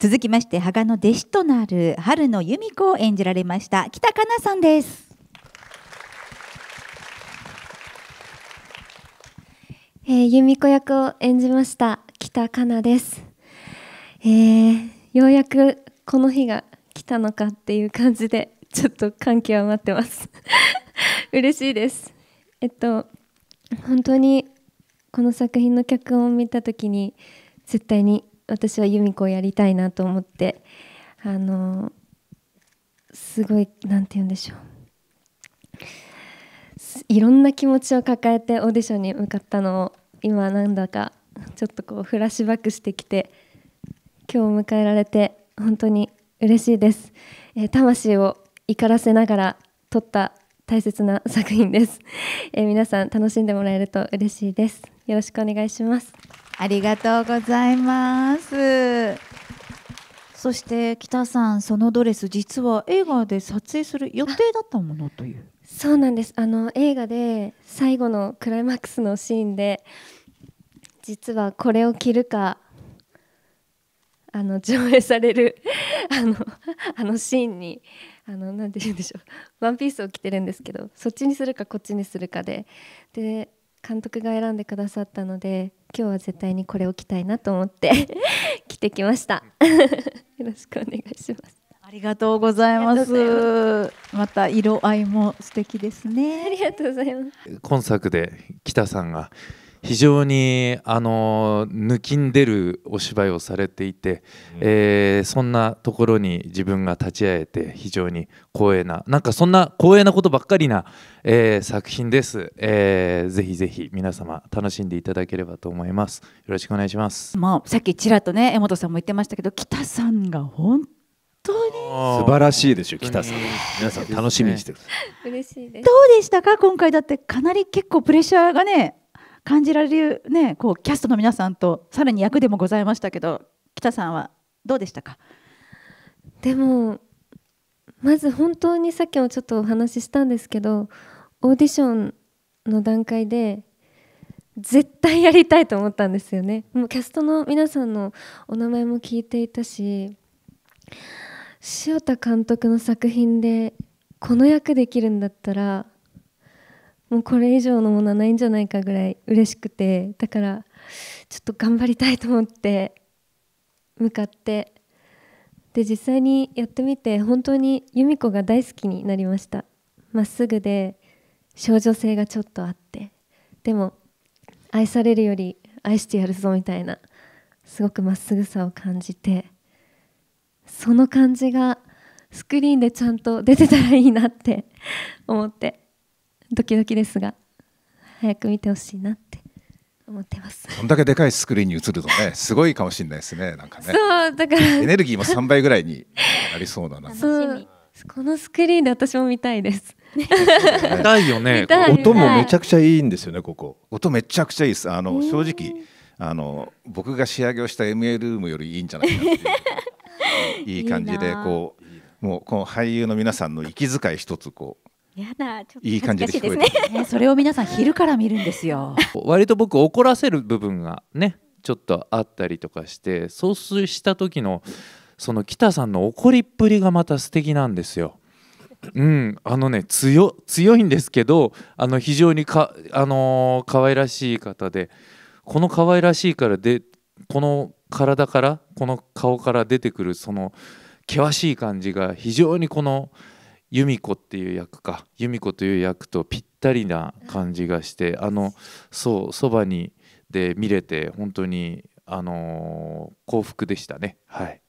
続きまして羽賀の弟子となる春の由美子を演じられました北かなさんですえー、由美子役を演じました北かなです、えー、ようやくこの日が来たのかっていう感じでちょっと感は待ってます 嬉しいですえっと本当にこの作品の脚本を見た時に絶対に私は由美子をやりたいなと思ってあのすごい何て言うんでしょういろんな気持ちを抱えてオーディションに向かったのを今なんだかちょっとこうフラッシュバックしてきて今日を迎えられて本当に嬉しいです、えー、魂を怒らせながら撮った大切な作品です、えー、皆さん楽しんでもらえると嬉しいですよろしくお願いしますありがとうございます。そして北さんそのドレス実は映画で撮影する予定だったものという。そうなんです。あの映画で最後のクライマックスのシーンで実はこれを着るかあの上映される あのあのシーンにあのて言うんでしょうワンピースを着てるんですけどそっちにするかこっちにするかでで監督が選んでくださったので今日は絶対にこれを着たいなと思って来 てきました よろしくお願いしますありがとうございますまた色合いも素敵ですねありがとうございます今作で北さんが非常にあの抜きんでるお芝居をされていて、うん、えー、そんなところに自分が立ち会えて非常に光栄ななんかそんな光栄なことばっかりな、えー、作品です、えー、ぜひぜひ皆様楽しんでいただければと思いますよろしくお願いしますまあさっきちらっとね江本さんも言ってましたけど北さんが本当に素晴らしいでしょ北さん皆さん楽しみにしてる嬉しいですどうでしたか今回だってかなり結構プレッシャーがね感じられる、ね、こうキャストの皆さんとさらに役でもございましたけど北さんはどうでしたかでもまず本当にさっきもちょっとお話ししたんですけどオーディションの段階で絶対やりたいと思ったんですよねもうキャストの皆さんのお名前も聞いていたし塩田監督の作品でこの役できるんだったらもうこれ以上のものはないんじゃないかぐらい嬉しくてだからちょっと頑張りたいと思って向かってで実際にやってみて本当に由美子が大好きになりましたまっすぐで少女性がちょっとあってでも愛されるより愛してやるぞみたいなすごくまっすぐさを感じてその感じがスクリーンでちゃんと出てたらいいなって思ってドキドキですが早く見てほしいなって思ってますこんだけでかいスクリーンに映るとねすごいかもしれないですねなんかねそうだからエネルギーも3倍ぐらいになりそうだなそうこのスクリーンで私も見たいです 見たいよね音もめちゃくちゃいいんですよねここ音めちゃくちゃいいですあの正直あの僕が仕上げをした MA ルームよりいいんじゃないかないい感じでこうもうこの俳優の皆さんの息遣い一つこうやだちょっといい感じで聞こえてすねそれを皆さん昼から見るんですよ割と僕怒らせる部分がねちょっとあったりとかしてそうした時のその北さんの怒りっぷりがまた素敵なんですよ。うん、あのね強強いんですけどあの非常にか、あのー、可愛らしい方でこの可愛らしいからでこの体からこの顔から出てくるその険しい感じが非常にこの。由美子っていう役か由美子という役とぴったりな感じがしてあのそうそばにで見れて本当にあのー、幸福でしたねはい。